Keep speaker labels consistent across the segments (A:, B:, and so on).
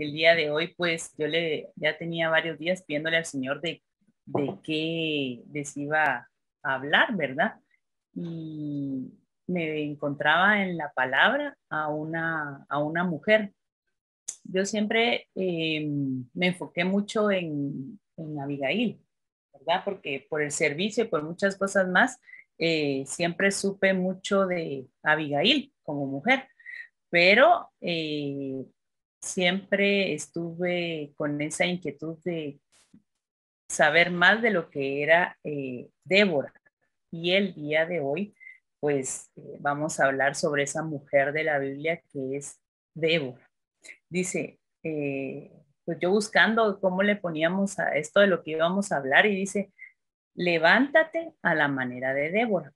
A: el día de hoy, pues yo le, ya tenía varios días pidiéndole al Señor de, de qué les iba a hablar, ¿verdad? Y me encontraba en la palabra a una, a una mujer. Yo siempre eh, me enfoqué mucho en, Abigail, ¿verdad? Porque por el servicio y por muchas cosas más, eh, siempre supe mucho de Abigail como mujer, pero eh, siempre estuve con esa inquietud de saber más de lo que era eh, Débora. Y el día de hoy, pues eh, vamos a hablar sobre esa mujer de la Biblia que es Débora. Dice, eh, pues yo buscando cómo le poníamos a esto de lo que íbamos a hablar y dice, levántate a la manera de Débora.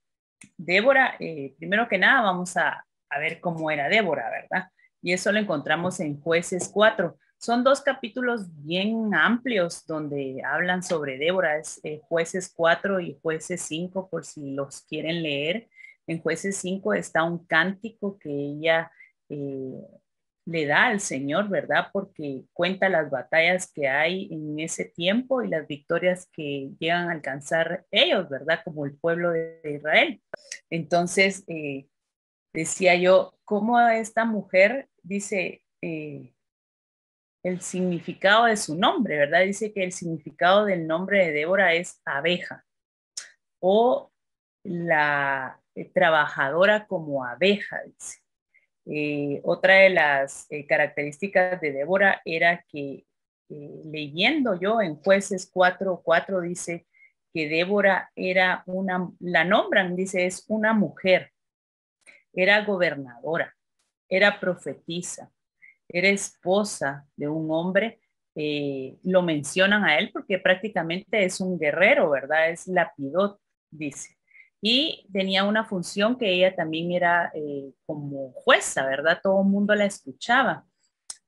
A: Débora, primero que nada, vamos a, a ver cómo era Débora, ¿verdad? y eso lo encontramos en Jueces 4. Son dos capítulos bien amplios donde hablan sobre Débora, es eh, Jueces 4 y Jueces 5 por si los quieren leer. En Jueces 5 está un cántico que ella eh, le da al Señor, ¿verdad? Porque cuenta las batallas que hay en ese tiempo y las victorias que llegan a alcanzar ellos, ¿verdad? Como el pueblo de Israel. Entonces, eh, decía yo, ¿cómo esta mujer dice eh, el significado de su nombre, ¿verdad? Dice que el significado del nombre de Débora es abeja o la eh, trabajadora como abeja, dice. Eh, otra de las características de Débora era que, leyendo yo en jueces 4.4, dice que Débora era una, la nombran, dice, es una mujer, era gobernadora era profetisa, era esposa de un hombre. Eh, lo mencionan a él porque prácticamente es un guerrero, ¿verdad? Es lapidot, dice. Y tenía una función que ella también era eh, como jueza, ¿verdad? Todo el mundo la escuchaba.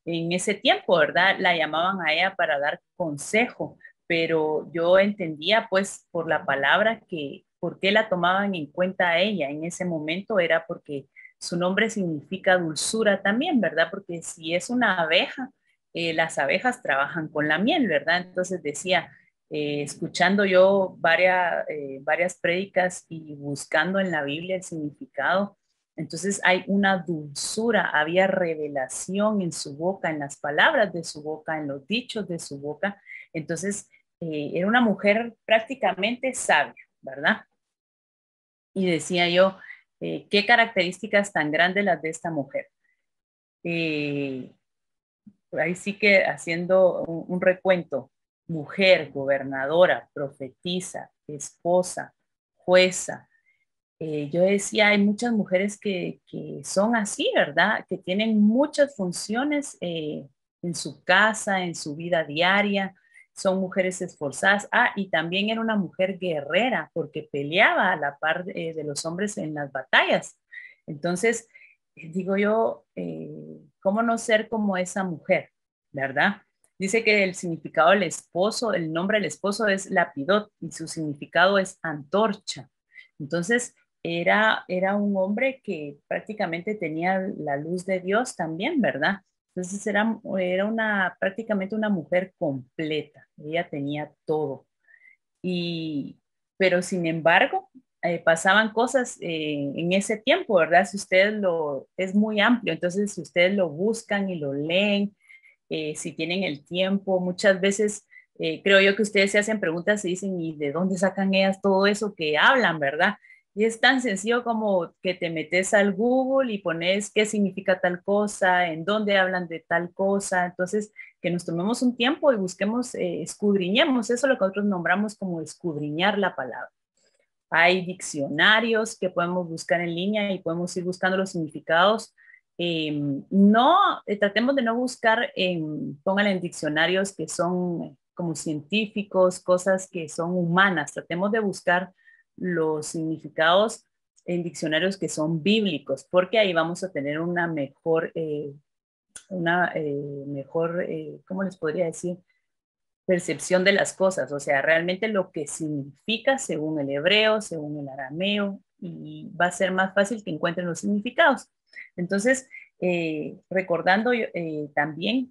A: En ese tiempo, ¿verdad? La llamaban a ella para dar consejo, pero yo entendía pues por la palabra que por qué la tomaban en cuenta a ella en ese momento era porque su nombre significa dulzura también, ¿verdad? Porque si es una abeja, eh, las abejas trabajan con la miel, ¿verdad? Entonces decía, eh, escuchando yo varias, eh, varias prédicas y buscando en la Biblia el significado, entonces hay una dulzura, había revelación en su boca, en las palabras de su boca, en los dichos de su boca. Entonces era una mujer prácticamente sabia, ¿verdad? Y decía yo, eh, qué características tan grandes las de esta mujer. Eh, ahí sí que haciendo un, recuento, mujer, gobernadora, profetisa, esposa, jueza. Eh, yo decía, hay muchas mujeres que, que, son así, ¿verdad? Que tienen muchas funciones en su casa, en su vida diaria, son mujeres esforzadas. Ah, y también era una mujer guerrera porque peleaba a la par eh, de los hombres en las batallas. Entonces, eh, digo yo, eh, ¿cómo no ser como esa mujer, verdad? Dice que el significado del esposo, el nombre del esposo es Lapidot y su significado es antorcha. Entonces, era, era un hombre que prácticamente tenía la luz de Dios también, ¿verdad? Entonces era, una, prácticamente una mujer completa, ella tenía todo. Y, pero sin embargo, eh, pasaban cosas eh, en ese tiempo, ¿verdad? Si ustedes lo, es muy amplio, entonces si ustedes lo buscan y lo leen, eh, si tienen el tiempo, muchas veces creo yo que ustedes se hacen preguntas y dicen, ¿y de dónde sacan ellas todo eso que hablan, verdad? Y es tan sencillo como que te metes al Google y pones qué significa tal cosa, en dónde hablan de tal cosa. Entonces, que nos tomemos un tiempo y busquemos, eh, escudriñemos. Eso lo que nosotros nombramos como escudriñar la palabra. Hay diccionarios que podemos buscar en línea y podemos ir buscando los significados. Em, no, eh, tratemos de no buscar, en, pónganle en diccionarios que son eh, como científicos, cosas que son humanas. Tratemos de buscar los significados en diccionarios que son bíblicos, porque ahí vamos a tener una mejor, eh, una eh, mejor, eh, ¿cómo les podría decir? Percepción de las cosas, o sea, realmente lo que significa según el hebreo, según el arameo, y va a ser más fácil que encuentren los significados. Entonces, recordando también,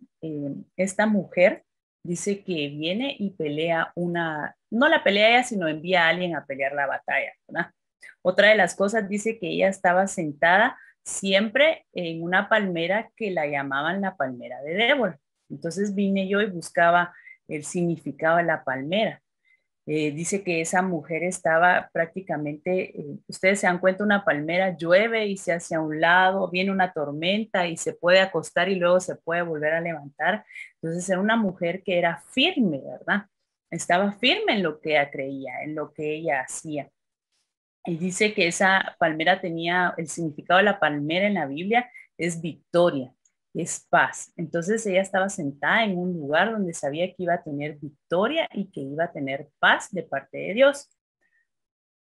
A: esta mujer dice que viene y pelea una no la pelea ella, sino envía a alguien a pelear la batalla, ¿verdad? Otra de las cosas dice que ella estaba sentada siempre en una palmera que la llamaban la palmera de Débora. Entonces vine yo y buscaba el significado de la palmera. Eh, dice que esa mujer estaba prácticamente, eh, ustedes se dan cuenta, una palmera llueve y se hace a un lado, viene una tormenta y se puede acostar y luego se puede volver a levantar. Entonces era una mujer que era firme, ¿verdad? estaba firme en lo que creía, en lo que ella hacía. Y dice que esa palmera tenía, el significado de la palmera en la Biblia es victoria, es paz. Entonces ella estaba sentada en un lugar donde sabía que iba a tener victoria y que iba a tener paz de parte de Dios.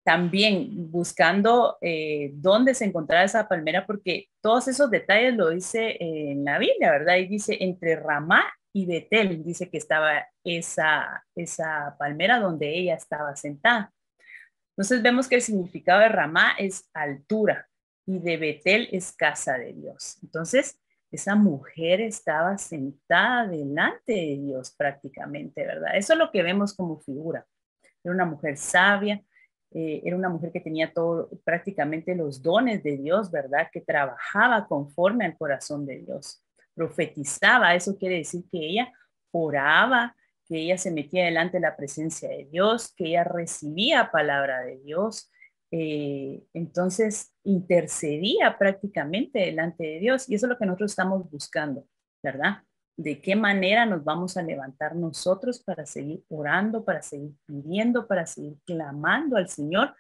A: También buscando eh, dónde se encontraba esa palmera, porque todos esos detalles lo dice eh, en la Biblia, ¿verdad? Y dice, entre Ramá y Betel, dice que estaba esa, esa palmera donde ella estaba sentada. Entonces vemos que el significado de Ramá es altura y de Betel es casa de Dios. Entonces, esa mujer estaba sentada delante de Dios prácticamente, ¿verdad? Eso es lo que vemos como figura. Era una mujer sabia, eh, era una mujer que tenía todo, prácticamente los dones de Dios, ¿verdad? Que trabajaba conforme al corazón de Dios profetizaba, eso quiere decir que ella oraba, que ella se metía delante de la presencia de Dios, que ella recibía palabra de Dios, eh, entonces intercedía prácticamente delante de Dios y eso es lo que nosotros estamos buscando, ¿verdad? de qué manera nos vamos a levantar nosotros para seguir orando, para seguir pidiendo, para seguir clamando al Señor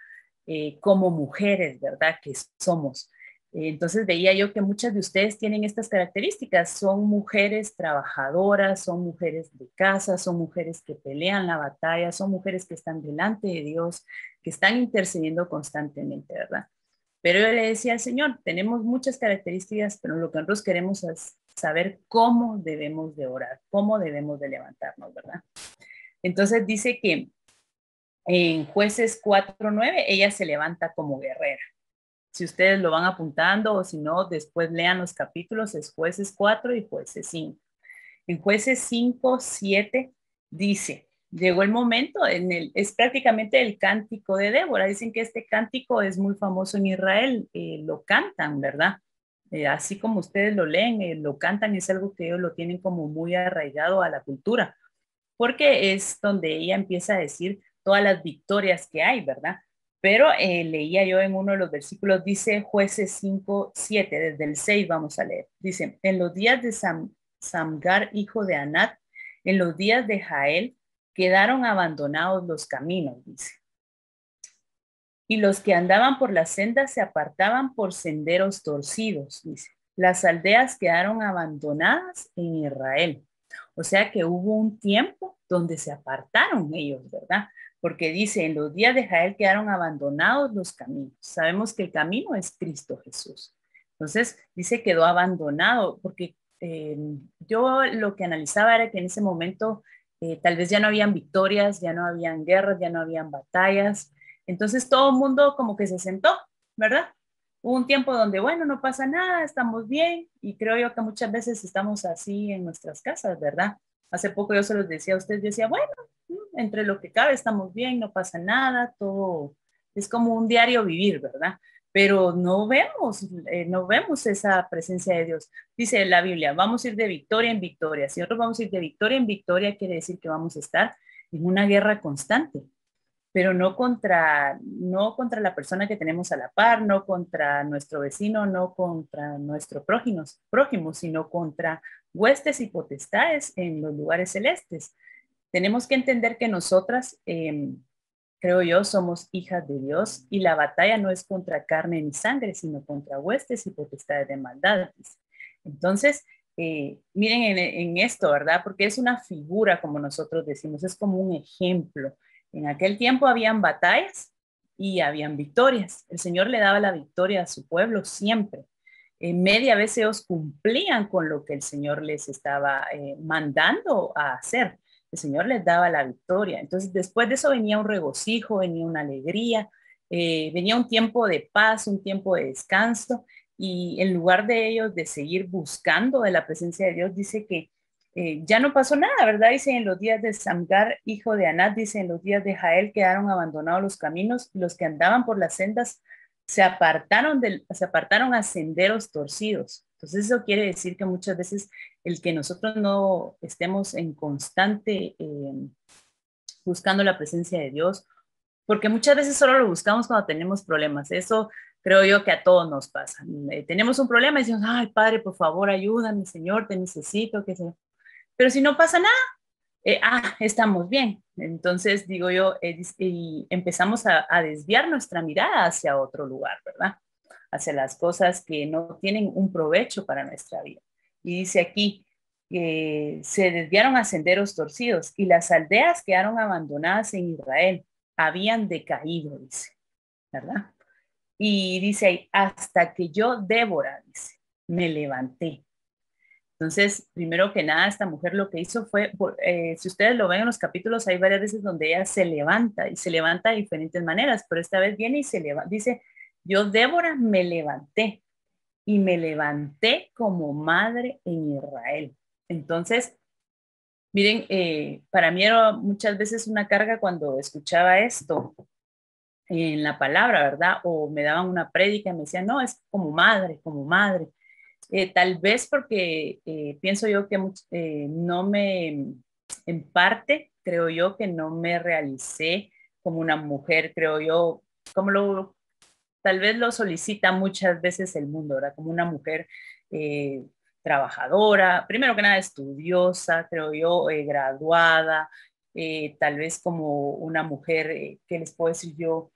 A: eh, como mujeres, ¿verdad? Que somos. Entonces veía yo que muchas de ustedes tienen estas características, son mujeres trabajadoras, son mujeres de casa, son mujeres que pelean la batalla, son mujeres que están delante de Dios, que están intercediendo constantemente, ¿verdad? Pero yo le decía al Señor, tenemos muchas características, pero lo que nosotros queremos es saber cómo debemos de orar, cómo debemos de levantarnos, ¿verdad? Entonces dice que en jueces 4.9 ella se levanta como guerrera. Si ustedes lo van apuntando o si no, después lean los capítulos, es jueces 4 y jueces 5. En jueces 5, 7 dice, llegó el momento, en el, es prácticamente el cántico de Débora. Dicen que este cántico es muy famoso en Israel, eh, lo cantan, ¿verdad? Eh, así como ustedes lo leen, eh, lo cantan, es algo que ellos lo tienen como muy arraigado a la cultura, porque es donde ella empieza a decir todas las victorias que hay, ¿verdad? Pero eh, leía yo en uno de los versículos, dice jueces 5, 7, desde el 6 vamos a leer. Dice, en los días de Samgar, hijo de Anat, en los días de Jael, quedaron abandonados los caminos, dice. Y los que andaban por las sendas se apartaban por senderos torcidos, dice. Las aldeas quedaron abandonadas en Israel. O sea que hubo un tiempo donde se apartaron ellos, ¿verdad? porque dice, en los días de Jael quedaron abandonados los caminos. Sabemos que el camino es Cristo Jesús. Entonces, dice, quedó abandonado, porque eh, yo lo que analizaba era que en ese momento eh, tal vez ya no habían victorias, ya no habían guerras, ya no habían batallas. Entonces, todo el mundo como que se sentó, ¿verdad? Hubo un tiempo donde, bueno, no pasa nada, estamos bien, y creo yo que muchas veces estamos así en nuestras casas, ¿verdad? Hace poco yo se los decía a decía, bueno, entre lo que cabe estamos bien, no pasa nada, todo es como un diario vivir, ¿verdad? Pero no vemos, eh, no vemos esa presencia de Dios. Dice la Biblia, vamos a ir de victoria en victoria. Si nosotros vamos a ir de victoria en victoria, quiere decir que vamos a estar en una guerra constante pero no contra, no contra la persona que tenemos a la par, no contra nuestro vecino, no contra nuestro prójimo, sino contra huestes y potestades en los lugares celestes. Tenemos que entender que nosotras, eh, creo yo, somos hijas de Dios y la batalla no es contra carne ni sangre, sino contra huestes y potestades de maldad. Entonces, eh, miren en esto, ¿verdad? Porque es una figura, como nosotros decimos, es como un ejemplo en aquel tiempo habían batallas y habían victorias. El Señor le daba la victoria a su pueblo siempre. En media vez ellos cumplían con lo que el Señor les estaba eh, mandando a hacer. El Señor les daba la victoria. Entonces, después de eso venía un regocijo, venía una alegría, eh, venía un tiempo de paz, un tiempo de descanso. Y en lugar de ellos de seguir buscando de la presencia de Dios, dice que eh, ya no pasó nada, ¿verdad? Dice en los días de Samgar, hijo de Anat, dice en los días de Jael quedaron abandonados los caminos, los que andaban por las sendas se apartaron, del, se apartaron a senderos torcidos. Entonces eso quiere decir que muchas veces el que nosotros no estemos en constante em, buscando la presencia de Dios, porque muchas veces solo lo buscamos cuando tenemos problemas. Eso creo yo que a todos nos pasa. Eh, tenemos un problema y decimos, ay Padre, por favor, ayúdame, Señor, te necesito, que se... Pero si no pasa nada, eh, ah, estamos bien. Entonces, digo yo, eh, y empezamos a, desviar nuestra mirada hacia otro lugar, ¿verdad? Hacia las cosas que no tienen un provecho para nuestra vida. Y dice aquí que se desviaron a senderos torcidos y las aldeas quedaron abandonadas en Israel. Habían decaído, dice, ¿verdad? Y dice ahí, hasta que yo, Débora, dice, me levanté entonces, primero que nada, esta mujer lo que hizo fue, eh, si ustedes lo ven en los capítulos, hay varias veces donde ella se levanta y se levanta de diferentes maneras, pero esta vez viene y se levanta, dice, yo Débora me levanté y me levanté como madre en Israel. Entonces, miren, eh, para mí era muchas veces una carga cuando escuchaba esto en la palabra, ¿verdad? O me daban una prédica y me decían, no, es como madre, como madre. Eh, tal vez porque eh, pienso yo que eh, no me, en parte, creo yo que no me realicé como una mujer, creo yo, como lo, tal vez lo solicita muchas veces el mundo, ¿verdad? Como una mujer trabajadora, primero que nada estudiosa, creo yo, graduada, tal vez como una mujer, ¿qué les puedo decir yo?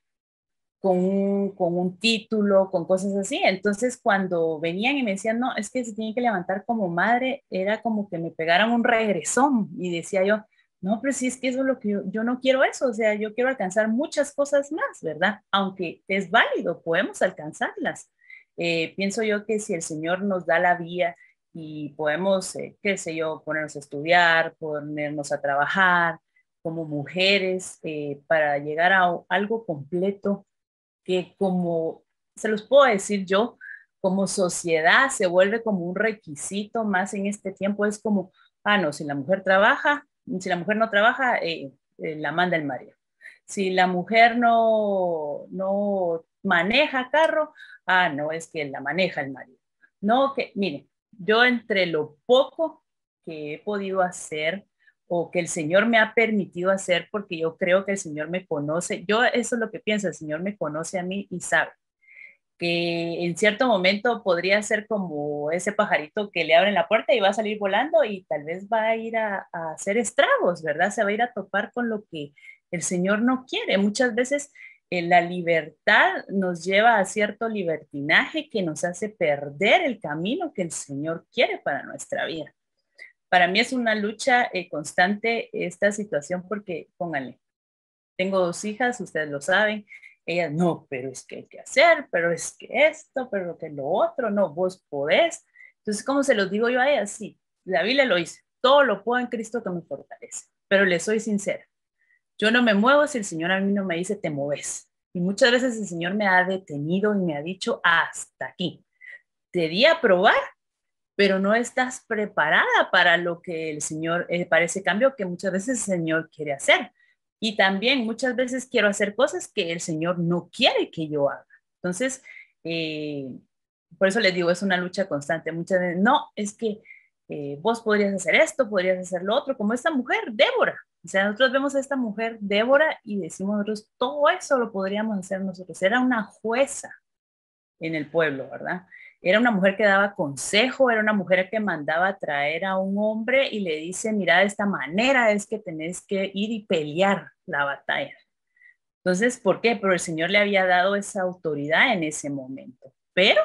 A: con un, título, con cosas así. Entonces, cuando venían y me decían, no, es que se tiene que levantar como madre, era como que me pegaran un regresón. Y decía yo, no, pero sí es que eso es lo que yo, yo no quiero eso, o sea, yo quiero alcanzar muchas cosas más, ¿verdad? Aunque es válido, podemos alcanzarlas. Eh, pienso yo que si el Señor nos da la vía y podemos, eh, qué sé yo, ponernos a estudiar, ponernos a trabajar como mujeres eh, para llegar a algo completo, que como, se los puedo decir yo, como sociedad se vuelve como un requisito más en este tiempo, es como, ah, no, si la mujer trabaja, si la mujer no trabaja, eh, eh, la manda el marido. Si la mujer no, no maneja carro, ah, no, es que la maneja el marido. No, que, mire yo entre lo poco que he podido hacer o que el Señor me ha permitido hacer porque yo creo que el Señor me conoce. Yo eso es lo que pienso, el Señor me conoce a mí y sabe que en cierto momento podría ser como ese pajarito que le abren la puerta y va a salir volando y tal vez va a ir a, hacer estragos, ¿verdad? Se va a ir a topar con lo que el Señor no quiere. Muchas veces eh, la libertad nos lleva a cierto libertinaje que nos hace perder el camino que el Señor quiere para nuestra vida para mí es una lucha eh, constante esta situación porque, pónganle, tengo dos hijas, ustedes lo saben, ellas no, pero es que hay que hacer, pero es que esto, pero que lo otro, no, vos podés. Entonces, ¿cómo se los digo yo a ellas, sí, la Biblia lo dice, todo lo puedo en Cristo que me fortalece, pero les soy sincera, yo no me muevo si el Señor a mí no me dice, te moves. Y muchas veces el Señor me ha detenido y me ha dicho, hasta aquí. Te di a probar pero no estás preparada para lo que el Señor, eh, para ese cambio que muchas veces el Señor quiere hacer. Y también muchas veces quiero hacer cosas que el Señor no quiere que yo haga. Entonces, eh, por eso les digo, es una lucha constante. Muchas veces, no, es que eh, vos podrías hacer esto, podrías hacer lo otro, como esta mujer, Débora. O sea, nosotros vemos a esta mujer, Débora, y decimos nosotros, todo eso lo podríamos hacer nosotros. Era una jueza en el pueblo, ¿verdad? Era una mujer que daba consejo, era una mujer que mandaba a traer a un hombre y le dice, mira, de esta manera es que tenés que ir y pelear la batalla. Entonces, ¿por qué? Pero el Señor le había dado esa autoridad en ese momento. Pero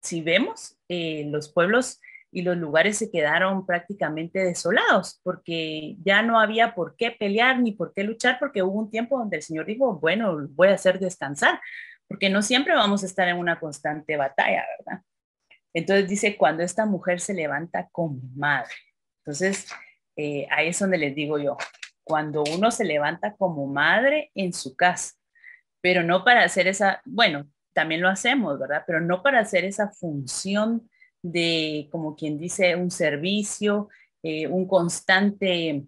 A: si vemos, eh, los pueblos y los lugares se quedaron prácticamente desolados porque ya no había por qué pelear ni por qué luchar porque hubo un tiempo donde el Señor dijo, bueno, voy a hacer descansar, porque no siempre vamos a estar en una constante batalla, ¿verdad? Entonces dice, cuando esta mujer se levanta como madre. Entonces, eh, ahí es donde les digo yo, cuando uno se levanta como madre en su casa, pero no para hacer esa, bueno, también lo hacemos, ¿verdad? Pero no para hacer esa función de, como quien dice, un servicio, eh, un constante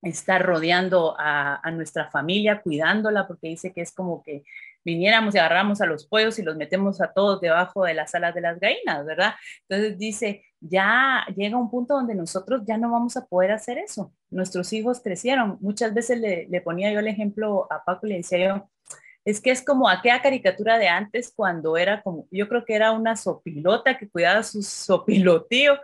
A: estar rodeando a, nuestra familia, cuidándola, porque dice que es como que viniéramos y agarramos a los pollos y los metemos a todos debajo de las alas de las gallinas, ¿verdad? Entonces dice, ya llega un punto donde nosotros ya no vamos a poder hacer eso. Nuestros hijos crecieron. Muchas veces le, le ponía yo el ejemplo a Paco y le decía yo, es que es como aquella caricatura de antes cuando era como, yo creo que era una sopilota que cuidaba a su sopilotío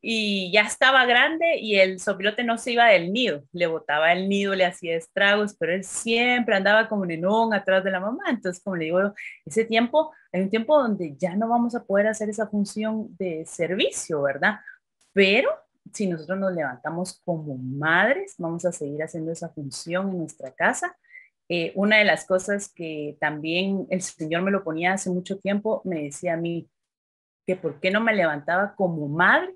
A: y ya estaba grande y el sopilote no se iba del nido, le botaba el nido, le hacía estragos, pero él siempre andaba como nenón atrás de la mamá. Entonces, como le digo, ese tiempo, hay un tiempo donde ya no vamos a poder hacer esa función de servicio, ¿verdad? Pero si nosotros nos levantamos como madres, vamos a seguir haciendo esa función en nuestra casa eh, una de las cosas que también el Señor me lo ponía hace mucho tiempo, me decía a mí que por qué no me levantaba como madre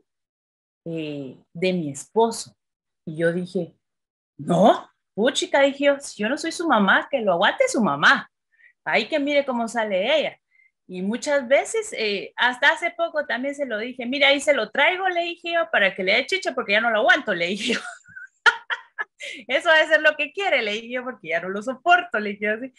A: eh, de mi esposo. Y yo dije, no, puchica, dije yo, si yo no soy su mamá, que lo aguante su mamá. Ahí que mire cómo sale ella. Y muchas veces, eh, hasta hace poco también se lo dije, mira, ahí se lo traigo, le dije yo, para que le dé chicha porque ya no lo aguanto, le dije yo eso debe ser lo que quiere, leí yo, porque ya no lo soporto, le así.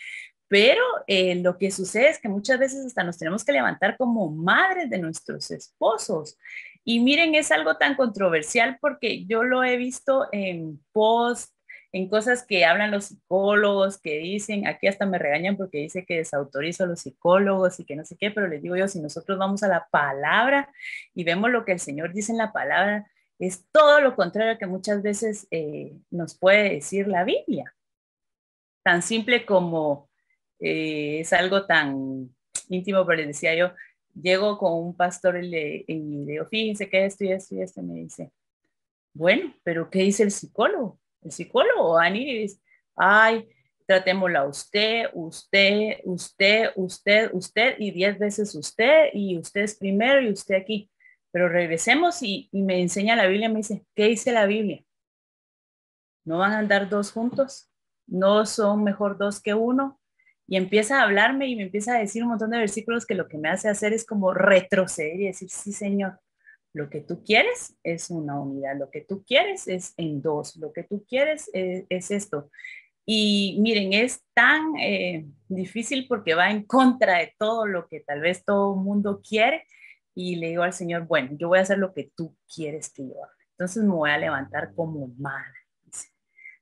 A: Pero eh, lo que sucede es que muchas veces hasta nos tenemos que levantar como madres de nuestros esposos. Y miren, es algo tan controversial porque yo lo he visto en post, en cosas que hablan los psicólogos, que dicen, aquí hasta me regañan porque dice que desautorizo a los psicólogos y que no sé qué, pero les digo yo, si nosotros vamos a la palabra y vemos lo que el Señor dice en la palabra, es todo lo contrario que muchas veces eh, nos puede decir la Biblia. Tan simple como eh, es algo tan íntimo, pero decía yo, llego con un pastor y le, digo, fíjense que esto y esto y esto, me dice, bueno, pero ¿qué dice el psicólogo? El psicólogo, Ani, dice, ay, tratémosla usted, usted, usted, usted, usted, y diez veces usted, y usted es primero y usted aquí. Pero regresemos y, me enseña la Biblia, me dice, ¿qué dice la Biblia? ¿No van a andar dos juntos? ¿No son mejor dos que uno? Y empieza a hablarme y me empieza a decir un montón de versículos que lo que me hace hacer es como retroceder y decir, sí, Señor, lo que tú quieres es una unidad, lo que tú quieres es en dos, lo que tú quieres e, es, esto. Y miren, es tan eh, difícil porque va en contra de todo lo que tal vez todo el mundo quiere, y le digo al Señor, bueno, yo voy a hacer lo que tú quieres que yo haga. Entonces me voy a levantar como madre.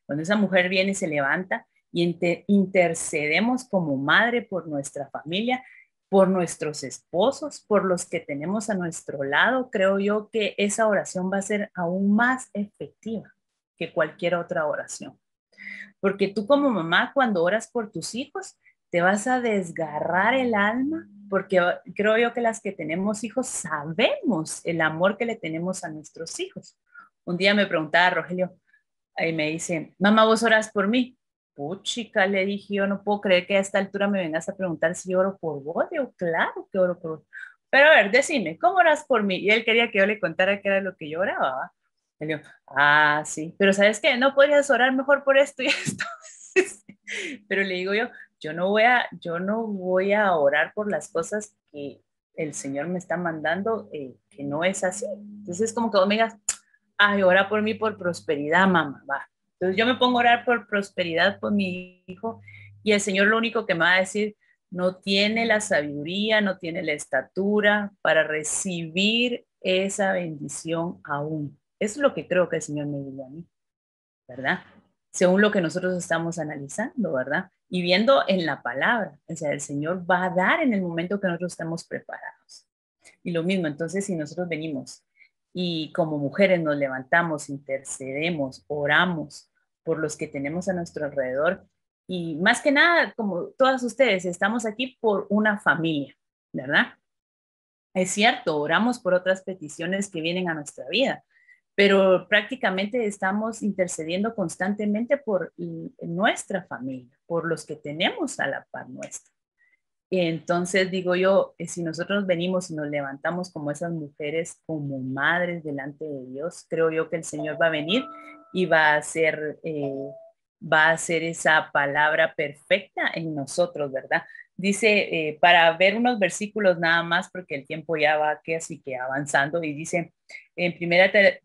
A: Cuando esa mujer viene y se levanta y intercedemos como madre por nuestra familia, por nuestros esposos, por los que tenemos a nuestro lado, creo yo que esa oración va a ser aún más efectiva que cualquier otra oración. Porque tú como mamá, cuando oras por tus hijos, te vas a desgarrar el alma porque ah, creo yo que las que tenemos hijos sabemos el amor que le tenemos a nuestros hijos. Un día me preguntaba Rogelio, ahí eh, me dice, mamá, vos oras por mí. Puchica, le dije, yo no puedo creer que a esta altura me vengas a preguntar si oro por vos. Digo, claro que oro por vos. Pero a ver, decime, ¿cómo oras por mí? Y él quería que yo le contara qué era lo que yo oraba. Y yo, ah, sí, pero ¿sabes qué? No podrías orar mejor por esto y esto. pero le digo yo, yo no voy a, yo no voy a orar por las cosas que el Señor me está mandando, eh, que no es así. Entonces es como que vos me digas, ay, ora por mí por prosperidad, mamá, va. Entonces yo me pongo a orar por prosperidad por mi hijo y el Señor lo único que me va a decir, no tiene la sabiduría, no tiene la estatura para recibir esa bendición aún. Eso es lo que creo que el Señor me dijo a mí, ¿verdad? Según lo que nosotros estamos analizando, ¿verdad? y viendo en la palabra. O sea, el Señor va a dar en el momento que nosotros estemos preparados. Y lo mismo, entonces, si nosotros venimos y como mujeres nos levantamos, intercedemos, oramos por los que tenemos a nuestro alrededor, y más que nada, como todas ustedes, estamos aquí por una familia, ¿verdad? Es cierto, oramos por otras peticiones que vienen a nuestra vida, pero prácticamente estamos intercediendo constantemente por nuestra familia, por los que tenemos a la par nuestra. Entonces digo yo, eh, si nosotros venimos y nos levantamos como esas mujeres, como madres delante de Dios, creo yo que el Señor va a venir y va a hacer, eh, va a hacer esa palabra perfecta en nosotros, ¿verdad? dice, eh, para ver unos versículos nada más, porque el tiempo ya va que así que avanzando, y dice, en primera de,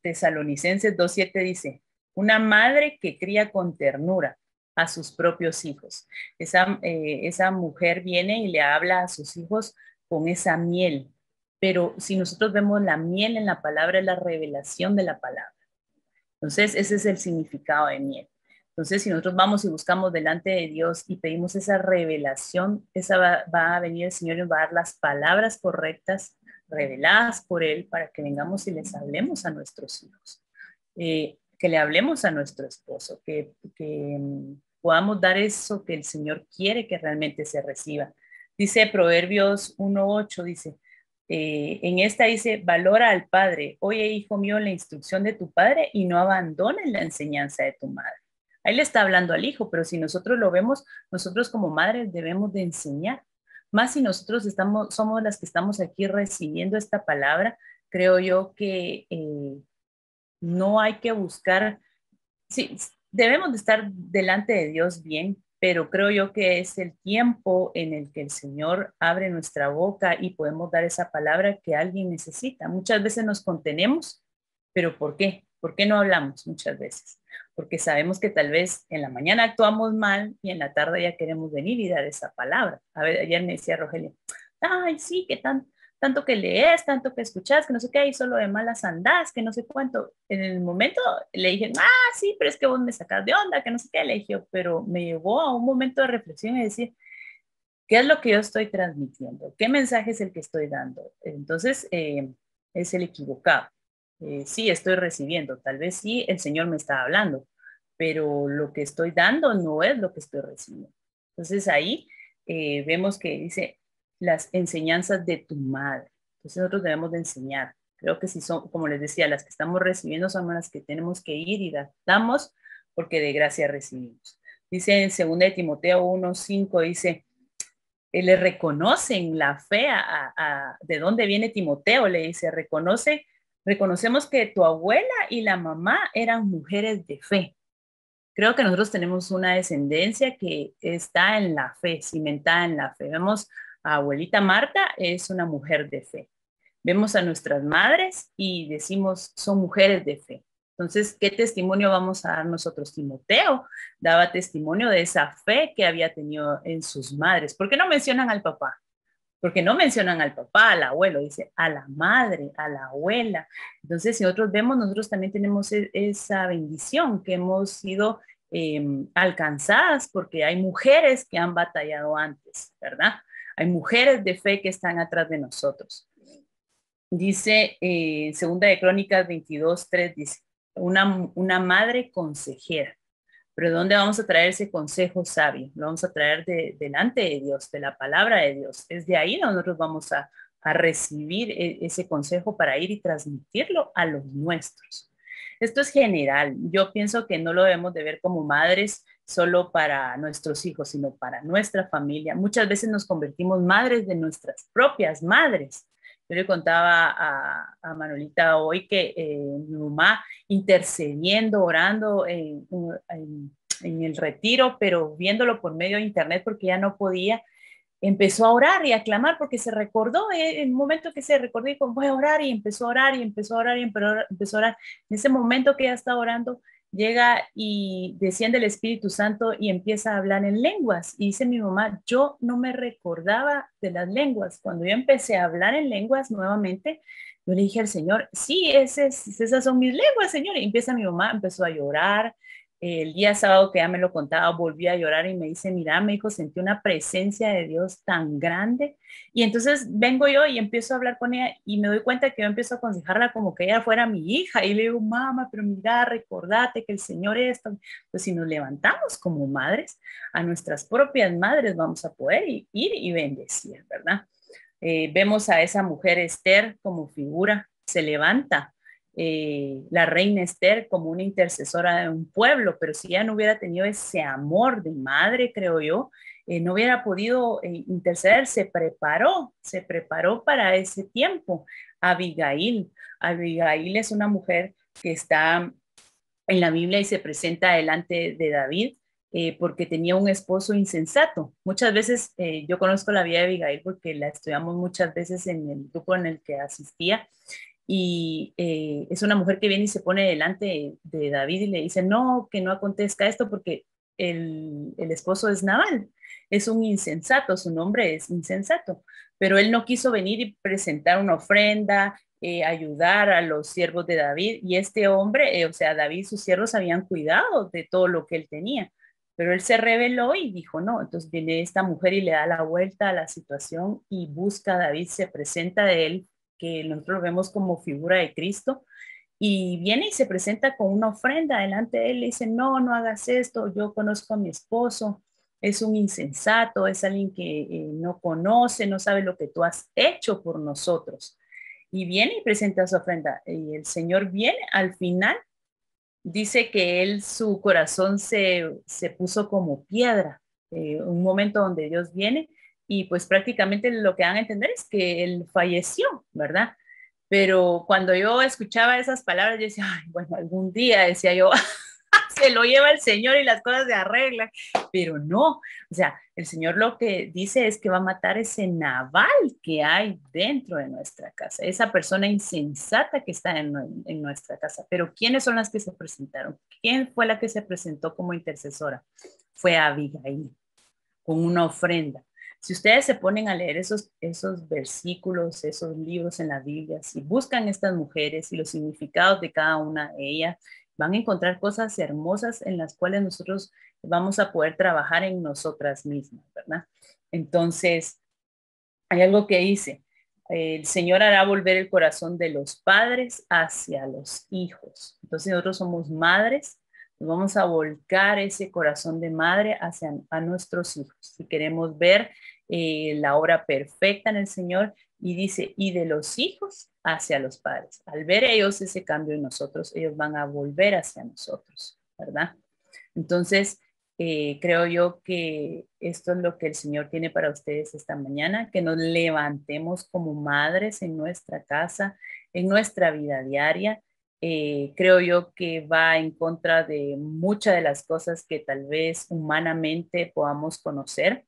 A: Tesalonicenses 2.7 dice, una madre que cría con ternura a sus propios hijos. Esa, eh, esa mujer viene y le habla a sus hijos con esa miel, pero si nosotros vemos la miel en la palabra, es la revelación de la palabra. Entonces, ese es el significado de miel. Entonces, si nosotros vamos y buscamos delante de Dios y pedimos esa revelación, esa va, a venir el Señor y nos va a dar las palabras correctas reveladas por Él para que vengamos y les hablemos a nuestros hijos, eh, que le hablemos a nuestro esposo, que, mm, podamos dar eso que el Señor quiere que realmente se reciba. Dice Proverbios 1.8, dice, eh, en esta dice, valora al padre, oye hijo mío la instrucción de tu padre y no abandones la enseñanza de tu madre. Ahí le está hablando al hijo, pero si nosotros lo vemos, nosotros como madres debemos de enseñar. Más si nosotros estamos, somos las que estamos aquí recibiendo esta palabra, creo yo que eh, no hay que buscar, sí, debemos de estar delante de Dios bien, pero creo yo que es el tiempo en el que el Señor abre nuestra boca y podemos dar esa palabra que alguien necesita. Muchas veces nos contenemos, pero ¿por qué? ¿Por qué no hablamos muchas veces? porque sabemos que tal vez en la mañana actuamos mal y en la tarde ya queremos venir y dar esa palabra. A ver, ayer me decía Rogelio, ay, sí, que tan, tanto que lees, tanto que escuchas, que no sé qué, hay solo de malas andas que no sé cuánto. En el momento le dije, ah, sí, pero es que vos me sacas de onda, que no sé qué, le dije, pero me llevó a un momento de reflexión y decir, ¿qué es lo que yo estoy transmitiendo? ¿Qué mensaje es el que estoy dando? Entonces, eh, es el equivocado. Eh, sí estoy recibiendo, tal vez sí el Señor me está hablando, pero lo que estoy dando no es lo que estoy recibiendo. Entonces ahí eh, vemos que dice las enseñanzas de tu madre. Entonces nosotros debemos de enseñar. Creo que si son, como les decía, las que estamos recibiendo son las que tenemos que ir y damos porque de gracia recibimos. Dice en 2 de Timoteo 1.5, dice, eh, le reconocen la fe a, de dónde viene Timoteo, le dice, reconoce Reconocemos que tu abuela y la mamá eran mujeres de fe. Creo que nosotros tenemos una descendencia que está en la fe, cimentada en la fe. Vemos a abuelita Marta, es una mujer de fe. Vemos a nuestras madres y decimos, son mujeres de fe. Entonces, ¿qué testimonio vamos a dar nosotros? Timoteo daba testimonio de esa fe que había tenido en sus madres. ¿Por qué no mencionan al papá? porque no mencionan al papá, al abuelo, dice a la madre, a la abuela. Entonces, si nosotros vemos, nosotros también tenemos e-, esa bendición que hemos sido em, alcanzadas porque hay mujeres que han batallado antes, ¿verdad? Hay mujeres de fe que están atrás de nosotros. Dice eh, Segunda de Crónicas 22, 3, dice, una madre consejera. Pero ¿dónde vamos a traer ese consejo sabio? Lo vamos a traer delante de Dios, de la palabra de Dios. Es de ahí donde nosotros vamos a, a recibir e, ese consejo para ir y transmitirlo a los nuestros. Esto es general. Yo pienso que no lo debemos de ver como madres solo para nuestros hijos, sino para nuestra familia. Muchas veces nos convertimos madres de nuestras propias madres yo le contaba a, a Manolita hoy que eh, intercediendo, orando en, el retiro, pero viéndolo por medio de internet porque ya no podía, empezó a orar y a clamar porque se recordó en eh, el momento que se recordó y dijo, voy a orar y empezó a orar y empezó a orar y empezó a orar. En ese momento que ya estaba orando, llega y desciende el Espíritu Santo y empieza a hablar en lenguas. Y dice mi mamá, yo no me recordaba de las lenguas. Cuando yo empecé a hablar en lenguas nuevamente, yo le dije al Señor, sí, esas, esas son mis lenguas, Señor. Y empieza mi mamá, empezó a llorar, el día sábado que ya me lo contaba, volví a llorar y me dice, mira, me dijo, sentí una presencia de Dios tan grande. Y entonces vengo yo y empiezo a hablar con ella y me doy cuenta que yo empiezo a aconsejarla como que ella fuera mi hija. Y le digo, mamá, pero mira, recordate que el Señor es... Pues si nos levantamos como madres, a nuestras propias madres vamos a poder ir y bendecir, ¿verdad? Eh, vemos a esa mujer Esther como figura, se levanta eh, la reina Esther como una intercesora de un pueblo, pero si ella no hubiera tenido ese amor de madre, creo yo, eh, no hubiera podido eh, interceder, se preparó, se preparó para ese tiempo. Abigail, Abigail es una mujer que está en la Biblia y se presenta delante de David porque tenía un esposo insensato. Muchas veces yo conozco la vida de Abigail porque la estudiamos muchas veces en el grupo en el que asistía y eh, es una mujer que viene y se pone delante de David y le dice, no, que no acontezca esto porque el, el, esposo es Naval, es un insensato, su nombre es insensato, pero él no quiso venir y presentar una ofrenda, eh, ayudar a los siervos de David y este hombre, eh, o sea, David sus siervos habían cuidado de todo lo que él tenía. Pero él se rebeló y dijo, no, entonces viene esta mujer y le da la vuelta a la situación y busca a David, se presenta de él que nosotros vemos como figura de Cristo, y viene y se presenta con una ofrenda delante de él, le dice, no, no hagas esto, yo conozco a mi esposo, es un insensato, es alguien que eh, no conoce, no sabe lo que tú has hecho por nosotros. Y viene y presenta su ofrenda. Y el Señor viene al final, dice que él, su corazón se, puso como piedra. Eh, un momento donde Dios viene y pues prácticamente lo que van a entender es que él falleció, ¿verdad? Pero cuando yo escuchaba esas palabras, yo decía, bueno, algún día, decía yo, se lo lleva el Señor y las cosas se arreglan, pero no, o sea, el Señor lo que dice es que va a matar ese naval que hay dentro de nuestra casa, esa persona insensata que está en nuestra casa. Pero ¿quiénes son las que se presentaron? ¿Quién fue la que se presentó como intercesora? Fue Abigail, con una ofrenda si ustedes se ponen a leer esos, esos versículos, esos libros en la Biblia, si buscan estas mujeres y los significados de cada una de ellas, van a encontrar cosas hermosas en las cuales nosotros vamos a poder trabajar en nosotras mismas, ¿verdad? Entonces, hay algo que dice, el Señor hará volver el corazón de los padres hacia los hijos. Entonces nosotros somos madres, nos vamos a volcar ese corazón de madre hacia a nuestros hijos. Si queremos ver eh, la obra perfecta en el Señor y dice, y de los hijos hacia los padres. Al ver ellos ese cambio en nosotros, ellos van a volver hacia nosotros, ¿verdad? Entonces, eh, creo yo que esto es lo que el Señor tiene para ustedes esta mañana, que nos levantemos como madres en nuestra casa, en nuestra vida diaria. Eh, creo yo que va en contra de muchas de las cosas que tal vez humanamente podamos conocer,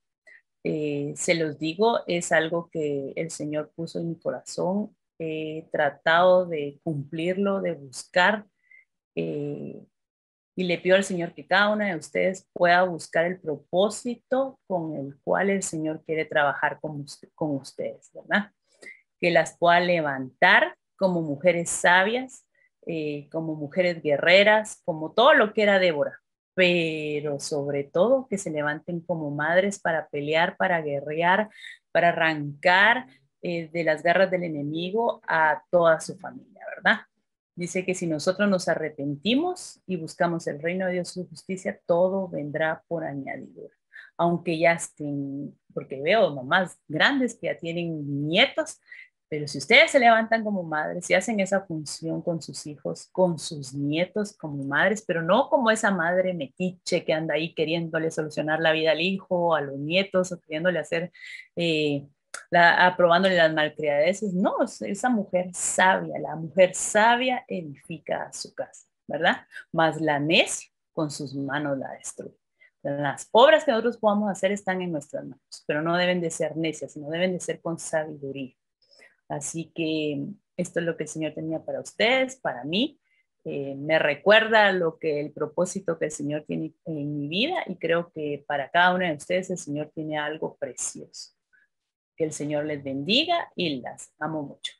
A: eh, se los digo, es algo que el Señor puso en mi corazón. He tratado de cumplirlo, de buscar. Eh, y le pido al Señor que cada una de ustedes pueda buscar el propósito con el cual el Señor quiere trabajar con, con ustedes, ¿verdad? Que las pueda levantar como mujeres sabias, eh, como mujeres guerreras, como todo lo que era Débora, pero sobre todo que se levanten como madres para pelear, para guerrear, para arrancar eh, de las garras del enemigo a toda su familia, ¿verdad? Dice que si nosotros nos arrepentimos y buscamos el reino de Dios y su justicia, todo vendrá por añadidura. Aunque ya estén, porque veo mamás grandes que ya tienen nietos pero si ustedes se levantan como madres y hacen esa función con sus hijos, con sus nietos como madres, pero no como esa madre metiche que anda ahí queriéndole solucionar la vida al hijo, a los nietos, o queriéndole hacer, eh, la, aprobándole las malcriadeces. No, esa mujer sabia, la mujer sabia edifica a su casa, ¿verdad? Más la necia con sus manos la destruye. Las obras que nosotros podamos hacer están en nuestras manos, pero no deben de ser necias, sino deben de ser con sabiduría. Así que esto es lo que el Señor tenía para ustedes, para mí. Eh, me recuerda lo que el propósito que el Señor tiene en mi vida y creo que para cada una de ustedes el Señor tiene algo precioso. Que el Señor les bendiga y las amo mucho.